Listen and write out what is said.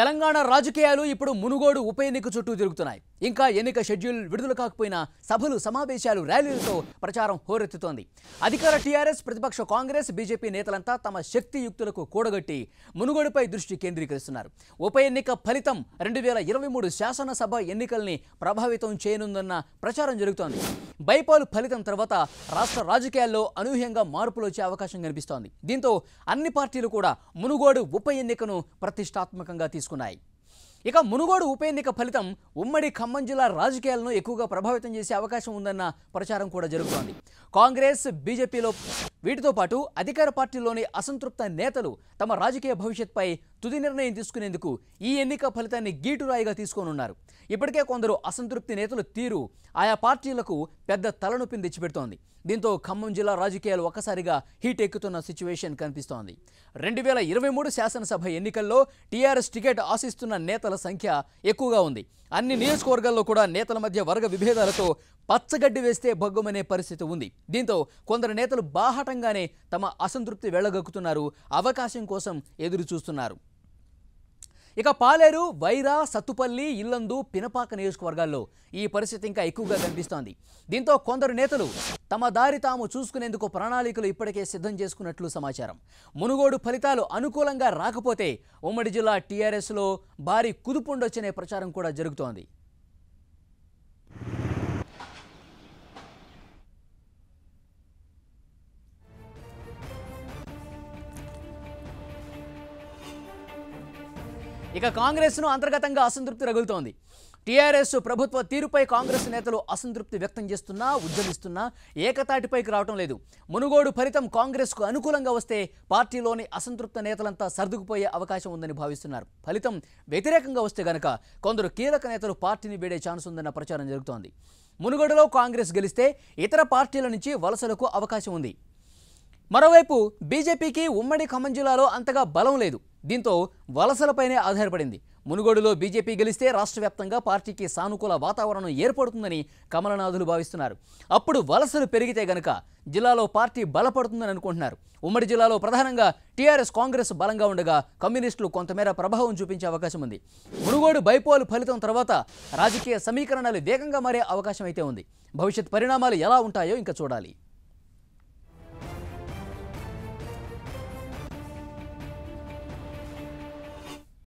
తెలంగాణ రాజకీయాలు ఇప్పుడు మునుగోడు ఉప ఎన్నిక చుట్టూ తిరుగుతున్నాయి ఇంకా ఎన్నిక షెడ్యూల్ విడుదల కాకపోయినా సభలు సమావేశాలు ర్యాలీలతో ప్రచారం హోరెత్తుతోంది అధికార టీఆర్ఎస్ ప్రతిపక్ష కాంగ్రెస్ బీజేపీ నేతలంతా తమ శక్తి యుక్తులకు కూడగట్టి మునుగోడుపై దృష్టి కేంద్రీకరిస్తున్నారు ఉప ఎన్నిక ఫలితం రెండు వేల ఇరవై మూడు శాసనసభ ఎన్నికల్ని ప్రభావితం చేయనుందన్న ప్రచారం జరుగుతోంది బైపాలు ఫలితం తర్వాత రాష్ట్ర రాజకీయాల్లో అనూహ్యంగా మార్పులు వచ్చే అవకాశం కనిపిస్తోంది దీంతో అన్ని పార్టీలు కూడా మునుగోడు ఉప ఎన్నికను ప్రతిష్టాత్మకంగా తీసుకున్నాయి ఇక మునుగోడు ఉప ఎన్నిక ఫలితం ఉమ్మడి ఖమ్మం జిల్లా రాజకీయాలను ఎక్కువగా ప్రభావితం చేసే అవకాశం ఉందన్న ప్రచారం కూడా జరుగుతోంది కాంగ్రెస్ బీజేపీలో వీటితో పాటు అధికార పార్టీలోని అసంతృప్త నేతలు తమ రాజకీయ భవిష్యత్పై తుది నిర్ణయం తీసుకునేందుకు ఈ ఎన్నిక ఫలితాన్ని గీటురాయిగా తీసుకోనున్నారు ఇప్పటికే కొందరు అసంతృప్తి నేతలు తీరు ఆయా పార్టీలకు పెద్ద తలనొప్పిని తెచ్చిపెడుతోంది దీంతో ఖమ్మం జిల్లా రాజకీయాలు ఒక్కసారిగా హీట్ ఎక్కుతున్న సిచ్యువేషన్ కనిపిస్తోంది రెండు వేల ఇరవై మూడు శాసనసభ ఎన్నికల్లో టీఆర్ఎస్ టికెట్ ఆశిస్తున్న నేతల సంఖ్య ఎక్కువగా ఉంది అన్ని నియోజకవర్గాల్లో కూడా నేతల మధ్య వర్గ విభేదాలతో పచ్చగడ్డి వేస్తే భగ్గుమనే పరిస్థితి ఉంది దీంతో కొందరు నేతలు బాహటంగానే తమ అసంతృప్తి వెళ్ళగక్కుతున్నారు అవకాశం కోసం ఎదురు చూస్తున్నారు ఇక పాలేరు వైరా సత్తుపల్లి ఇల్లందు పినపాక నియోజకవర్గాల్లో ఈ పరిస్థితి ఇంకా ఎక్కువగా కనిపిస్తోంది దీంతో కొందరు నేతలు తమ దారి తాము చూసుకునేందుకు ప్రణాళికలు ఇప్పటికే సిద్ధం చేసుకున్నట్లు సమాచారం మునుగోడు ఫలితాలు అనుకూలంగా రాకపోతే ఉమ్మడి జిల్లా టీఆర్ఎస్లో భారీ కుదుపుండొచ్చనే ప్రచారం కూడా జరుగుతోంది ఇక కాంగ్రెస్ను అంతర్గతంగా అసంతృప్తి రగులుతోంది టీఆర్ఎస్ ప్రభుత్వ తీరుపై కాంగ్రెస్ నేతలు అసంతృప్తి వ్యక్తం చేస్తున్నా ఉద్యమిస్తున్నా ఏకతాటిపైకి రావటం లేదు మునుగోడు ఫలితం కాంగ్రెస్కు అనుకూలంగా వస్తే పార్టీలోని అసంతృప్త నేతలంతా సర్దుకుపోయే అవకాశం ఉందని భావిస్తున్నారు ఫలితం వ్యతిరేకంగా వస్తే గనక కొందరు కీలక నేతలు పార్టీని వేడే ఛాన్స్ ఉందన్న ప్రచారం జరుగుతోంది మునుగోడులో కాంగ్రెస్ గెలిస్తే ఇతర పార్టీల నుంచి వలసలకు అవకాశం ఉంది మరోవైపు బీజేపీకి ఉమ్మడి ఖమ్మం జిల్లాలో అంతగా బలం లేదు దీంతో వలసలపైనే ఆధారపడింది మునుగోడులో బీజేపీ గెలిస్తే రాష్ట్ర వ్యాప్తంగా పార్టీకి సానుకూల వాతావరణం ఏర్పడుతుందని కమలనాథులు భావిస్తున్నారు అప్పుడు వలసలు పెరిగితే గనక జిల్లాలో పార్టీ బలపడుతుందని అనుకుంటున్నారు ఉమ్మడి జిల్లాలో ప్రధానంగా టీఆర్ఎస్ కాంగ్రెస్ బలంగా ఉండగా కమ్యూనిస్టులు కొంతమేర ప్రభావం చూపించే అవకాశం ఉంది మునుగోడు బైపోలు ఫలితం తర్వాత రాజకీయ సమీకరణాలు వేగంగా మారే అవకాశం అయితే ఉంది భవిష్యత్ పరిణామాలు ఎలా ఉంటాయో ఇంకా చూడాలి